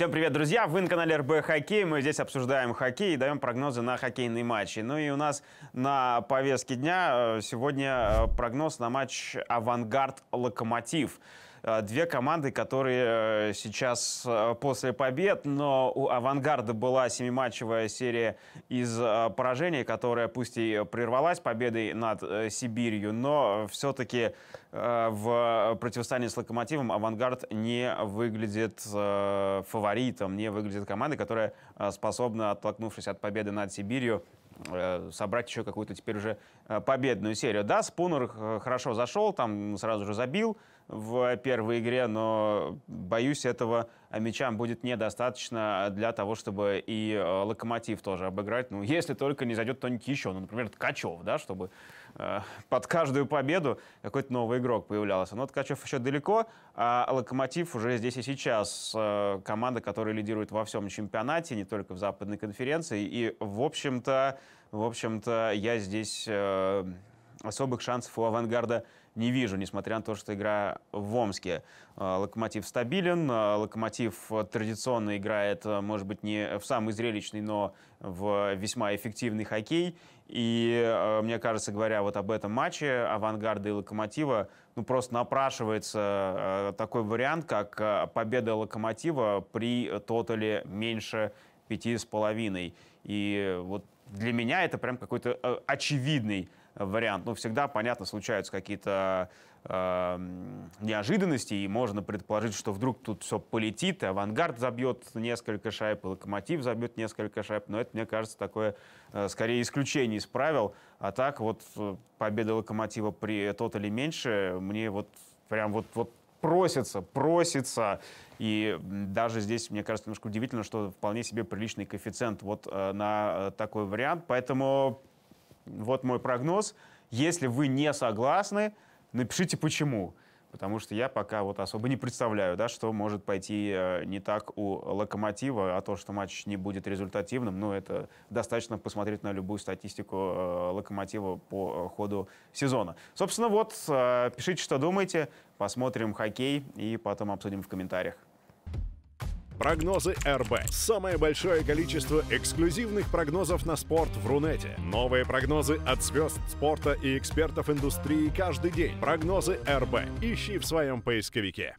Всем привет, друзья! Вы на канале РБ Хоккей. Мы здесь обсуждаем хоккей и даем прогнозы на хоккейные матчи. Ну и у нас на повестке дня э, сегодня э, прогноз на матч «Авангард-Локомотив». Э, две команды, которые э, сейчас э, после побед, но у «Авангарда» была семиматчевая серия из поражений, которая пусть и прервалась победой над Сибирью, но все-таки в противостоянии с «Локомотивом» «Авангард» не выглядит фаворитом, не выглядит командой, которая способна, оттолкнувшись от победы над Сибирью, собрать еще какую-то теперь уже победную серию. Да, Спунер хорошо зашел, там сразу же забил, в первой игре, но боюсь, этого э, мячам будет недостаточно для того, чтобы и э, Локомотив тоже обыграть. Ну, если только не зайдет кто-нибудь еще, ну, например, Ткачев, да, чтобы э, под каждую победу какой-то новый игрок появлялся. Но Ткачев еще далеко, а Локомотив уже здесь и сейчас. Э, команда, которая лидирует во всем чемпионате, не только в западной конференции. И, в общем-то, в общем-то, я здесь... Э, особых шансов у «Авангарда» не вижу, несмотря на то, что игра в Омске. А, «Локомотив» стабилен, а, «Локомотив» традиционно играет, а, может быть, не в самый зрелищный, но в весьма эффективный хоккей. И, мне кажется, говоря вот об этом матче «Авангарда» и «Локомотива», ну, просто напрашивается такой вариант, как победа «Локомотива» при тотале меньше пяти с половиной. И вот для меня это прям какой-то очевидный вариант. Но ну, всегда, понятно, случаются какие-то э, неожиданности, и можно предположить, что вдруг тут все полетит, и авангард забьет несколько шайб, и локомотив забьет несколько шайб, но это, мне кажется, такое э, скорее исключение из правил. А так вот э, победа локомотива при тот или меньше, мне вот прям вот, вот просится, просится. И даже здесь, мне кажется, немножко удивительно, что вполне себе приличный коэффициент вот на такой вариант. Поэтому вот мой прогноз. Если вы не согласны, напишите почему. Потому что я пока вот особо не представляю, да, что может пойти э, не так у «Локомотива», а то, что матч не будет результативным, ну, это достаточно посмотреть на любую статистику э, «Локомотива» по э, ходу сезона. Собственно, вот, пишите, что думаете, посмотрим хоккей и потом обсудим в комментариях. Прогнозы РБ. Самое большое количество эксклюзивных прогнозов на спорт в Рунете. Новые прогнозы от звезд спорта и экспертов индустрии каждый день. Прогнозы РБ. Ищи в своем поисковике.